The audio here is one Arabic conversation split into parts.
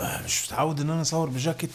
مش متعود ان انا اصور بجاكيت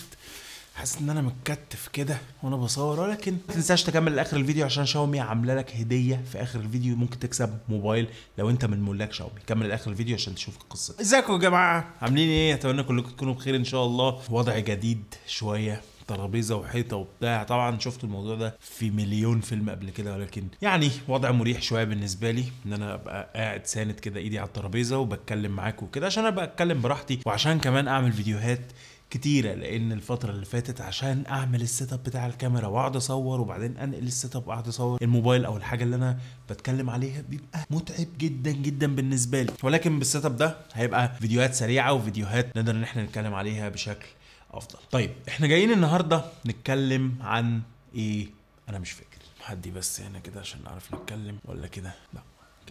حاسس ان انا متكتف كده وانا بصور ولكن ما تنساش تكمل لاخر الفيديو عشان شاومي عامله لك هديه في اخر الفيديو ممكن تكسب موبايل لو انت من ملاك شاومي كمل لاخر الفيديو عشان تشوف القصه ازيكم يا جماعه عاملين ايه اتمنى كلكم تكونوا بخير ان شاء الله وضع جديد شويه ترابيزه وحيطه وبتاع طبعا شفت الموضوع ده في مليون فيلم قبل كده ولكن يعني وضع مريح شويه بالنسبه لي ان انا ابقى قاعد ساند كده ايدي على الترابيزه وبتكلم معاك وكده عشان ابقى اتكلم براحتي وعشان كمان اعمل فيديوهات كتيرة لأن الفترة اللي فاتت عشان أعمل السيت اب بتاع الكاميرا وأقعد أصور وبعدين أنقل السيت اب وأقعد أصور الموبايل أو الحاجة اللي أنا بتكلم عليها بيبقى متعب جدا جدا بالنسبة لي ولكن بالسيت اب ده هيبقى فيديوهات سريعة وفيديوهات نقدر إن احنا نتكلم عليها بشكل افضل طيب احنا جايين النهارده نتكلم عن ايه انا مش فاكر حدي بس هنا يعني كده عشان نعرف نتكلم ولا كده لا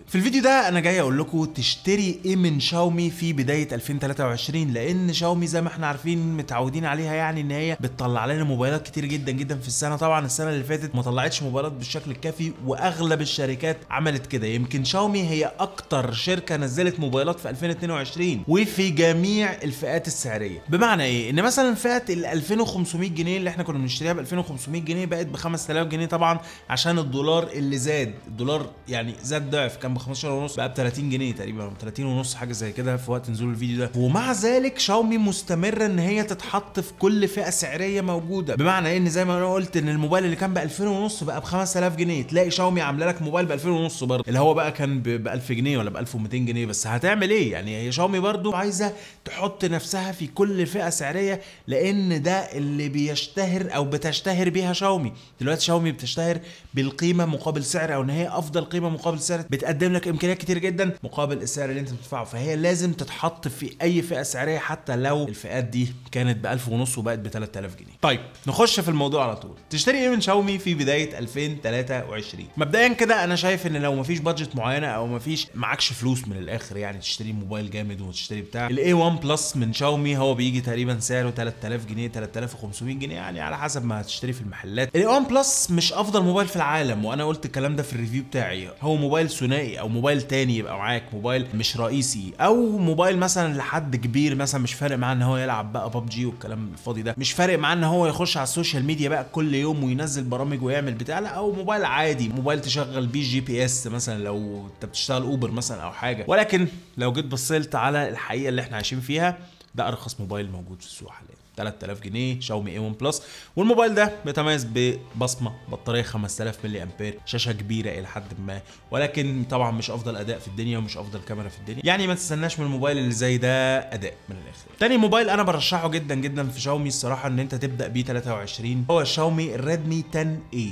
في الفيديو ده انا جاي اقول لكم تشتري ايه من شاومي في بدايه 2023 لان شاومي زي ما احنا عارفين متعودين عليها يعني ان هي بتطلع لنا موبايلات كتير جدا جدا في السنه طبعا السنه اللي فاتت ما طلعتش موبايلات بالشكل الكافي واغلب الشركات عملت كده يمكن شاومي هي اكتر شركه نزلت موبايلات في 2022 وفي جميع الفئات السعريه بمعنى ايه ان مثلا فئه ال 2500 جنيه اللي احنا كنا بنشتريها ب 2500 جنيه بقت ب 5000 جنيه طبعا عشان الدولار اللي زاد الدولار يعني زاد ضعف كان ب 15 ونص بقى ب 30 جنيه تقريبا 30 ونص حاجه زي كده في وقت نزول الفيديو ده ومع ذلك شاومي مستمره ان هي تتحط في كل فئه سعريه موجوده بمعنى إيه؟ ان زي ما انا قلت ان الموبايل اللي كان ب 2000 ونص بقى ب 5000 جنيه تلاقي شاومي عامله لك موبايل ب 2000 ونص برضه اللي هو بقى كان ب 1000 جنيه ولا ب 1200 جنيه بس هتعمل ايه يعني هي شاومي برضه عايزه تحط نفسها في كل فئه سعريه لان ده اللي بيشتهر او بتشتهر بيها شاومي دلوقتي شاومي بتشتهر بالقيمه مقابل سعر او ان هي افضل قيمه مقابل سعر بتقدم بتقدم لك امكانيات كتير جدا مقابل السعر اللي انت بتدفعه فهي لازم تتحط في اي فئه سعريه حتى لو الفئات دي كانت ب 1000 ونص وبقت ب 3000 جنيه طيب نخش في الموضوع على طول تشتري ايه من شاومي في بدايه 2023 مبدئيا كده انا شايف ان لو مفيش بادجت معينه او مفيش معكش فلوس من الاخر يعني تشتري موبايل جامد وتشتري بتاع الاي 1 بلس من شاومي هو بيجي تقريبا سعره 3000 جنيه 3500 جنيه يعني على حسب ما هتشتري في المحلات الاي 1 بلس مش افضل موبايل في العالم وانا قلت الكلام ده في الريفيو بتاعي هو موبايل ثنائي ابتدائي او موبايل تاني يبقى معاك موبايل مش رئيسي او موبايل مثلا لحد كبير مثلا مش فارق معاه ان هو يلعب بقى ببجي والكلام الفاضي ده مش فارق معاه ان هو يخش على السوشيال ميديا بقى كل يوم وينزل برامج ويعمل بتاع لا او موبايل عادي موبايل تشغل بيه جي بي اس مثلا لو انت بتشتغل اوبر مثلا او حاجه ولكن لو جيت بصيت على الحقيقه اللي احنا عايشين فيها ده ارخص موبايل موجود في السوق حاليا 3000 جنيه شاومي اي 1 بلس والموبايل ده بيتميز ببصمه بطاريه 5000 ملي امبير شاشه كبيره الى حد ما ولكن طبعا مش افضل اداء في الدنيا ومش افضل كاميرا في الدنيا يعني ما تستناش من الموبايل اللي زي ده اداء من الاخر تاني موبايل انا برشحه جدا جدا في شاومي الصراحه ان انت تبدا بيه 23 هو شاومي ريدمي 10 اي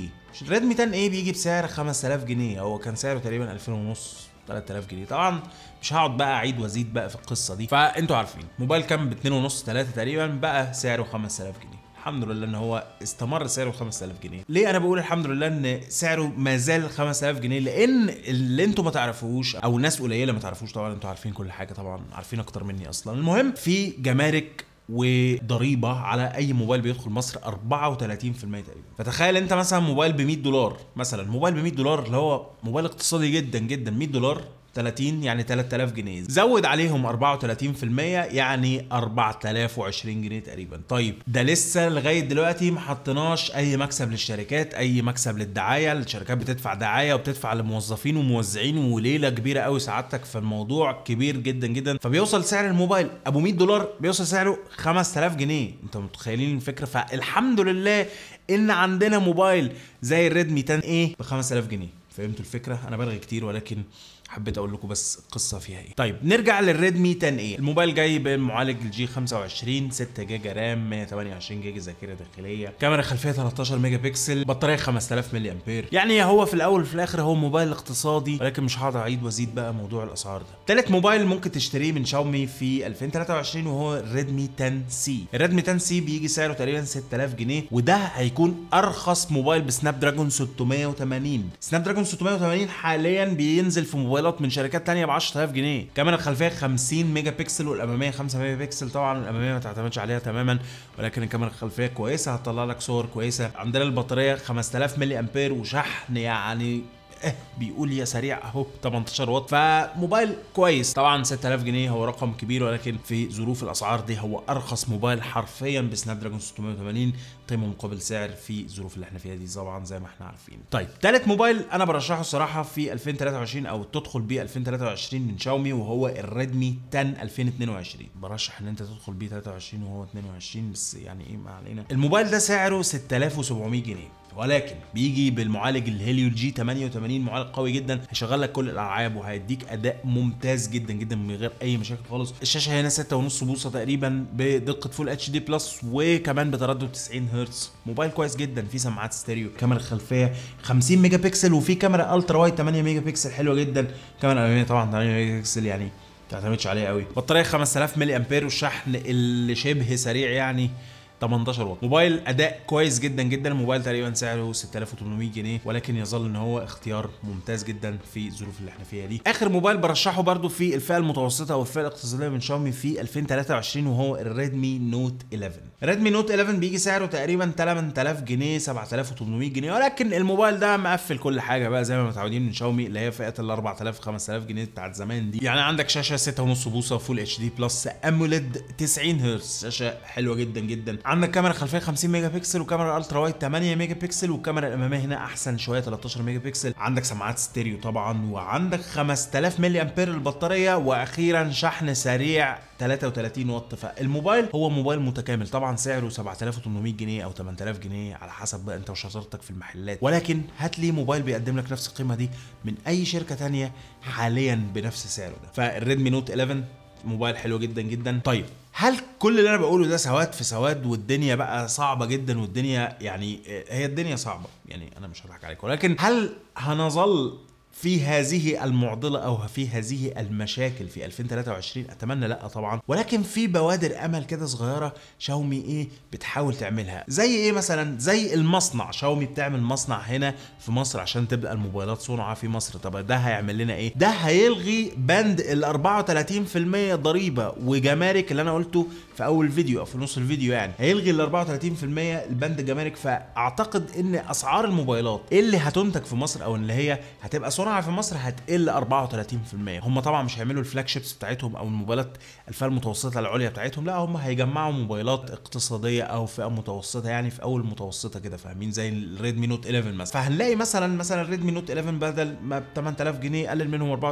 ريدمي 10 اي بيجي بسعر 5000 جنيه هو كان سعره تقريبا 2000 ونص 3000 جنيه طبعا مش هقعد بقى اعيد وازيد بقى في القصه دي فانتوا عارفين موبايل كان ب 2.5 3 تقريبا بقى سعره 5000 جنيه الحمد لله ان هو استمر سعره 5000 جنيه ليه انا بقول الحمد لله ان سعره ما زال 5000 جنيه لان اللي انتم ما تعرفوهوش او ناس قليله ما تعرفوش طبعا انتم عارفين كل حاجه طبعا عارفين اكتر مني اصلا المهم في جمارك وضريبه على اي موبايل بيدخل مصر 34% تقريبا فتخيل انت مثلا موبايل ب 100 دولار مثلا موبايل ب 100 دولار اللي هو موبايل اقتصادي جدا جدا 100 دولار 30 يعني 3000 جنيه زود عليهم 34% يعني 4020 جنيه تقريبا طيب ده لسه لغايه دلوقتي ما حطيناش اي مكسب للشركات اي مكسب للدعايه الشركات بتدفع دعايه وبتدفع لموظفين وموزعين وليله كبيره قوي سعادتك في الموضوع كبير جدا جدا فبيوصل سعر الموبايل ابو 100 دولار بيوصل سعره 5000 جنيه انت متخيلين الفكره فالحمد لله ان عندنا موبايل زي الريدمي 10 ايه ب 5000 جنيه فهمتوا الفكره انا بلغي كتير ولكن حبيت اقول لكم بس القصه فيها ايه طيب نرجع للريدمي 10 ايه الموبايل جاي بمعالج الجي 25 6 جيجا رام 128 جيجا ذاكره داخليه كاميرا خلفيه 13 ميجا بكسل بطاريه 5000 ملي امبير يعني هو في الاول وفي الاخر هو موبايل اقتصادي ولكن مش هقعد اعيد وازيد بقى موضوع الاسعار ده ثالث موبايل ممكن تشتريه من شاومي في 2023 وهو الريدمي 10 سي الريدمي 10 سي بيجي سعره تقريبا 6000 جنيه وده هيكون ارخص موبايل بسناب دراجون 680 سناب دراجون 680 حاليا بينزل في موبايل موبايلات من شركات ثانيه ب 10000 جنيه كاميرا الخلفيه 50 ميجا بكسل والاماميه 5 ميجا بكسل طبعا الاماميه ما تعتمدش عليها تماما ولكن الكاميرا الخلفيه كويسه هتطلع لك صور كويسه عندنا البطاريه 5000 ملي امبير وشحن يعني اه بيقول يا سريع اهو 18 واط فموبايل كويس طبعا 6000 جنيه هو رقم كبير ولكن في ظروف الاسعار دي هو ارخص موبايل حرفيا بسناب دراجون 680 قيمه مقابل سعر في الظروف اللي احنا فيها دي طبعا زي ما احنا عارفين طيب ثالث موبايل انا برشحه الصراحه في 2023 او تدخل بيه 2023 من شاومي وهو الريدمي 10 2022 برشح ان انت تدخل بيه 23 وهو 22 بس يعني ايه ما علينا الموبايل ده سعره 6700 جنيه ولكن بيجي بالمعالج الهيليو جي 88 معالج قوي جدا هيشغل لك كل الالعاب وهيديك اداء ممتاز جدا جدا من غير اي مشاكل خالص الشاشه هنا 6.5 بوصه تقريبا بدقه فول اتش دي بلس وكمان بتردد 90 هرتز موبايل كويس جدا في سماعات ستيريو كاميرا خلفيه 50 ميجا بكسل وفي كاميرا الترا وايد 8 ميجا بكسل حلوه جدا كاميرا اماميه طبعا 8 ميجا بكسل يعني ما تعتمدش عليه قوي بطاريه 5000 ملي امبير والشحن اللي شبه سريع يعني 18 واط موبايل اداء كويس جدا جدا الموبايل تقريبا سعره 6800 جنيه ولكن يظل ان هو اختيار ممتاز جدا في الظروف اللي احنا فيها دي اخر موبايل برشحه برده في الفئه المتوسطه او الفئه الاقتصاديه من شاومي في 2023 وهو الريدمي نوت 11 ريدمي نوت 11 بيجي سعره تقريبا 8000 جنيه 7800 جنيه ولكن الموبايل ده مقفل كل حاجه بقى زي ما متعودين من شاومي اللي هي فئه ال 4000 5000 جنيه بتاعت زمان دي يعني عندك شاشه 6.5 بوصه فول اتش دي بلس اموليد 90 هرتز شاشه حلوه جدا جدا عندك كاميرا خلفيه 50 ميجا بكسل وكاميرا الترا وايد 8 ميجا بكسل والكاميرا الاماميه هنا احسن شويه 13 ميجا بكسل عندك سماعات ستيريو طبعا وعندك 5000 ملي امبير البطاريه واخيرا شحن سريع 33 واط فالموبايل هو موبايل متكامل طبعا سعره 7800 جنيه او 8000 جنيه على حسب بقى انت وشطارتك في المحلات ولكن هات لي موبايل بيقدم لك نفس القيمه دي من اي شركه ثانيه حاليا بنفس سعره ده فالريدمي نوت 11 موبايل حلو جدا جدا طيب هل كل اللي انا بقوله ده سواد في سواد والدنيا بقى صعبه جدا والدنيا يعني آه، هي الدنيا صعبه يعني انا مش هضحك عليك ولكن هل هنظل في هذه المعضلة أو في هذه المشاكل في 2023 أتمنى لأ طبعا ولكن في بوادر أمل كده صغيرة شاومي إيه بتحاول تعملها زي إيه مثلا زي المصنع شاومي بتعمل مصنع هنا في مصر عشان تبدأ الموبايلات صنعة في مصر طب ده هيعمل لنا إيه ده هيلغي بند ال 34% ضريبة وجمارك اللي أنا قلته في أول فيديو أو في نص الفيديو يعني هيلغي ال 34% البند جمارك فأعتقد إن أسعار الموبايلات اللي هتنتج في مصر أو اللي هي هتبقى صنع الصناعه في مصر هتقل 34% هم طبعا مش هيعملوا الفلاج شيبس بتاعتهم او الموبايلات الفئه المتوسطه العليا بتاعتهم لا هم هيجمعوا موبايلات اقتصاديه او فئه متوسطه يعني في اول متوسطه كده فاهمين زي الريدمي نوت 11 مثلا فهنلاقي مثلا مثلا الريدمي نوت 11 بدل ما ب 8000 جنيه قلل منهم 34%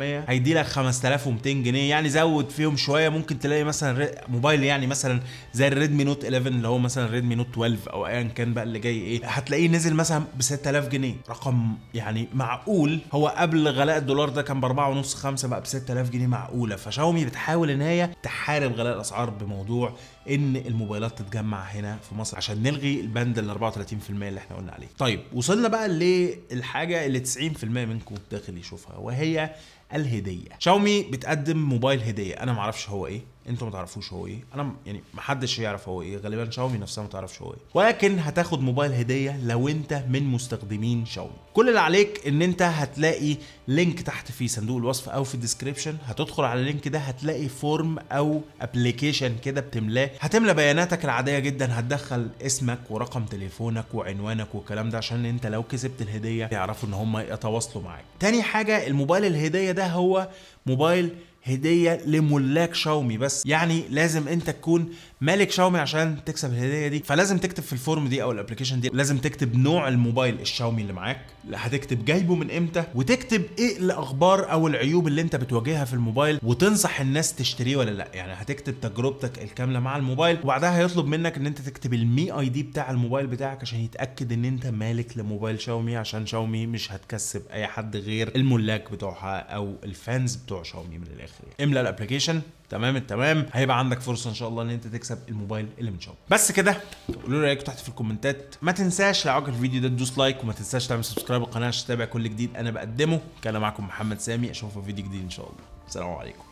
هيدي لك 5200 جنيه يعني زود فيهم شويه ممكن تلاقي مثلا موبايل يعني مثلا زي الريدمي نوت 11 اللي هو مثلا الريدمي نوت 12 او ايا كان بقى اللي جاي ايه هتلاقيه نزل مثلا ب 6000 جنيه رقم يعني معقول معقول هو قبل غلاء الدولار ده كان ب 4.5 5 بقى ب 6000 جنيه معقوله فشاومي بتحاول ان هي تحارب غلاء الاسعار بموضوع ان الموبايلات تتجمع هنا في مصر عشان نلغي البند ال 34% اللي احنا قلنا عليه. طيب وصلنا بقى للحاجه اللي 90% منكم داخل يشوفها وهي الهديه. شاومي بتقدم موبايل هديه انا معرفش هو ايه انتوا ما تعرفوش هو ايه انا يعني ما حدش يعرف هو ايه غالبا شاومي نفسها ما تعرفش هو ايه ولكن هتاخد موبايل هديه لو انت من مستخدمين شاومي كل اللي عليك ان انت هتلاقي لينك تحت في صندوق الوصف او في الديسكربشن هتدخل على اللينك ده هتلاقي فورم او ابلكيشن كده بتملاه هتملى بياناتك العاديه جدا هتدخل اسمك ورقم تليفونك وعنوانك والكلام ده عشان انت لو كسبت الهديه يعرفوا ان هم يتواصلوا معاك تاني حاجه الموبايل الهديه ده هو موبايل هديه لملاك شاومي بس يعني لازم انت تكون مالك شاومي عشان تكسب الهديه دي فلازم تكتب في الفورم دي او الابلكيشن دي لازم تكتب نوع الموبايل الشاومي اللي معاك هتكتب جايبه من امتى وتكتب ايه الاخبار او العيوب اللي انت بتواجهها في الموبايل وتنصح الناس تشتريه ولا لا يعني هتكتب تجربتك الكامله مع الموبايل وبعدها هيطلب منك ان انت تكتب المي اي دي بتاع الموبايل بتاعك عشان يتاكد ان انت مالك لموبايل شاومي عشان شاومي مش هتكسب اي حد غير الملاك بتوعها او الفانز بتوع شاومي من الاخر املى الابلكيشن تمام التمام هيبقى عندك فرصه ان شاء الله ان انت تكسب الموبايل اللي من شاء الله بس كده قولوا لي رايكم تحت في الكومنتات ما تنساش لو عجبك الفيديو ده تدوس لايك وما تنساش تعمل سبسكرايب للقناه عشان تتابع كل جديد انا بقدمه كان معاكم محمد سامي اشوفكم في فيديو جديد ان شاء الله السلام عليكم